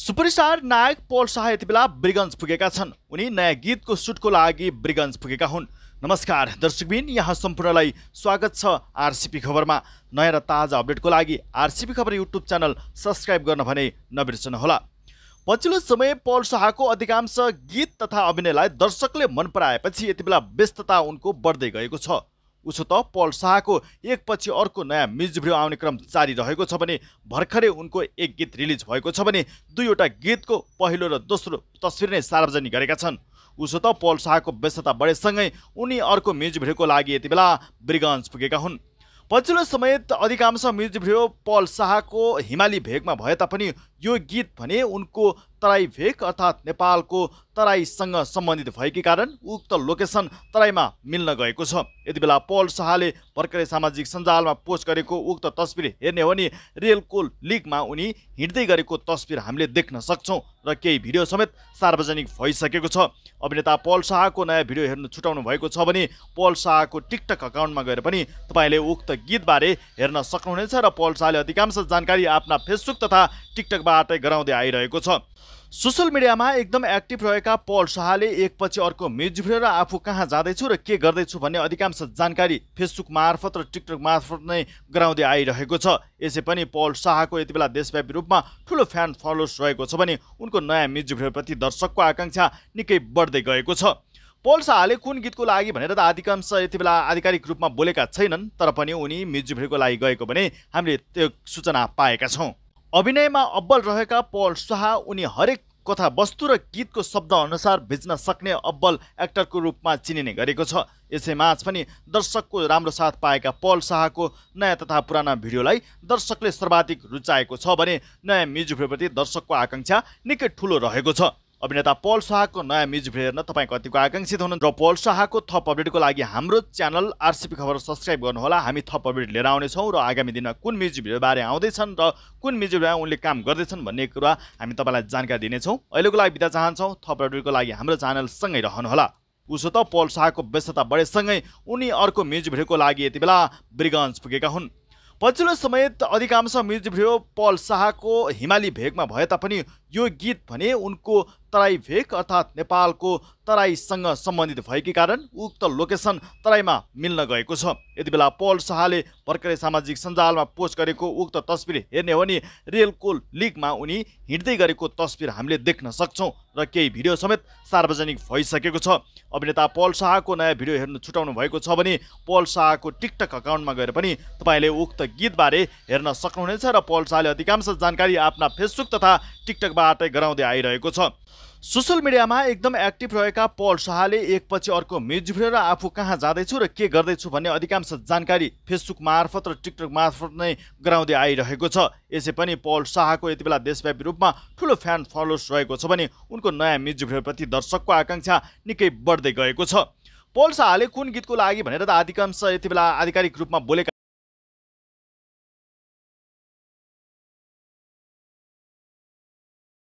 superstar नायक पोल शाह यति बेला ब्रिगन्ज पुगेका छन् उनी नयाँ गीतको सुटको लागि ब्रिगन्ज पुगेका हुन् नमस्कार दर्शकबिन यहाँ सम्पूर्णलाई स्वागत छ आरसिपी खबरमा नयाँ र ताजा अपडेटको लागि आरसिपी खबर युट्युब च्यानल सब्सक्राइब गर्न भने नबिर्सनुहोला पछिल्लो समय पल शाहको अधिकांश गीत तथा अभिनयलाई दर्शकले मन पराएपछि यति बेला व्यस्तता उनको बढ्दै गएको छ उसो त पल शाहको एकपछि अर्को नयाँ म्युजिक भिडियो आउने क्रम जारी रहेको छ भने भर्खरै उनको एक गीत रिलिज भएको छ भने दुईवटा गीतको पहिलो र दोस्रो तस्विर नै सार्वजनिक गरेका छन् उसो त पल शाहको व्यस्तता बढेसँगै उनी अर्को म्युजिक भिडियोको लागि यति बेला ब्रिगन्ज पुगेका हुन् पछिल्लो समय अधिकांश म्युजिक भिडियो पल शाहको हिमाली भेगमा भए तापनि यो गीत भने उनको तराई भेक अर्थात् नेपालको तराईसँग सम्बन्धित भएकै कारण उक्त लोकेसन तराईमा मिल्न गएको छ यति बेला पल शाहले भर्खरै सामाजिक सञ्जालमा पोस्ट गरेको उक्त तस्बिर हेर्ने हो भने रेलको लिगमा उनी हिँड्दै गरेको तस्विर हामीले देख्न सक्छौँ र केही भिडियो समेत सार्वजनिक भइसकेको छ अभिनेता पल शाहको नयाँ भिडियो हेर्नु छुटाउनु भएको छ भने पल शाहको टिकटक अकाउन्टमा गएर पनि तपाईँले उक्त गीतबारे हेर्न सक्नुहुनेछ र पल शाहले अधिकांश जानकारी आफ्ना फेसबुक तथा टिकटक वर्षबाटै गराउँदै आइरहेको छ सोसियल मिडियामा एकदम एक्टिभ रहेका पल शाहले एकपछि अर्को म्युजिक भिडियो र आफू कहाँ जाँदैछु र के गर्दैछु भन्ने अधिकांश जानकारी फेसबुक मार्फत र टिकटक मार्फत नै गराउँदै आइरहेको छ यसै पनि पल शाहको यति बेला देशव्यापी रूपमा ठुलो फ्यान फलोवर्स रहेको छ भने उनको नयाँ म्युजिक भिडियोप्रति दर्शकको आकाङ्क्षा निकै बढ्दै गएको छ पल शाहले कुन गीतको लागि भनेर त अधिकांश यति बेला आधिकारिक रूपमा बोलेका छैनन् तर पनि उनी म्युजिक भिडियोको लागि गएको भने हामीले त्यो सूचना पाएका छौँ अभिनयमा अब्बल रहेका पल शाह उनी हरेक कथा वस्तु र गीतको शब्द अनुसार भिज्न सक्ने अब्बल एक्टरको रूपमा चिनिने गरेको छ यसैमाझ पनि दर्शकको राम्रो साथ पाएका पल शाहको नयाँ तथा पुराना भिडियोलाई दर्शकले सर्वाधिक रुचाएको छ भने नयाँ म्युजिक भिडियोप्रति दर्शकको आकाङ्क्षा निकै ठुलो रहेको छ अभिनेता पल शाहको नयाँ म्युजिक भिडियो हेर्न तपाईँ कतिको आकाङ्क्षित हुनुहुन्छ र पल शाहको थप अपडेटको लागि हाम्रो च्यानल आरसिपी खबर सब्सक्राइब गर्नुहोला हामी थप अपडेट लिएर आउनेछौँ र आगामी दिनमा कुन म्युजिक भिडियोबारे आउँदैछन् र कुन म्युजिक भिडियोमा उनले काम गर्दैछन् भन्ने कुरा हामी तपाईँलाई जानकारी दिनेछौँ अहिलेको लागि बिदा चाहन्छौँ थप अपडेटको लागि हाम्रो च्यानलसँगै रहनुहोला उसो त पल शाहको व्यस्तता बढेसँगै उनी अर्को म्युजिक भिडियोको लागि यति बेला ब्रिगन्ज पुगेका हुन् पछिल्लो समय अधिकांश म्युजिक भिडियो पल शाहको हिमाली भेगमा भए तापनि यो गीत भने उनको तराई भेक अर्थात् नेपालको तराईसँग सम्बन्धित भएकै कारण उक्त लोकेसन तराईमा मिल्न गएको छ यति बेला पल शाहले भर्खरै सामाजिक सञ्जालमा पोस्ट गरेको उक्त तस्विर हेर्ने हो भने रेलको लिगमा उनी हिँड्दै गरेको तस्विर हामीले देख्न सक्छौँ र केही भिडियो समेत सार्वजनिक भइसकेको छ अभिनेता पल शाहको नयाँ भिडियो हेर्नु छुटाउनु भएको छ भने पल शाहको टिकटक अकाउन्टमा गएर पनि तपाईँले उक्त गीतबारे हेर्न सक्नुहुनेछ र पल शाहले अधिकांश जानकारी आफ्ना फेसबुक तथा टिकटकबाटै गराउँदै आइरहेको छ सोसियल मिडियामा एकदम एक्टिभ रहेका पल शाहले एकपछि अर्को म्युजिक भिडियो र आफू कहाँ जाँदैछु र के गर्दैछु भन्ने अधिकांश जानकारी फेसबुक मार्फत र टिकटक मार्फत नै गराउँदै आइरहेको छ यसै पनि पल शाहको यति बेला देशव्यापी रूपमा ठुलो फ्यान फलोवर्स रहेको छ भने उनको नयाँ म्युजिक भिडियोप्रति दर्शकको आकाङ्क्षा निकै बढ्दै गएको छ पल शाहले कुन गीतको लागि भनेर त अधिकांश यति बेला आधिकारिक रूपमा बोलेका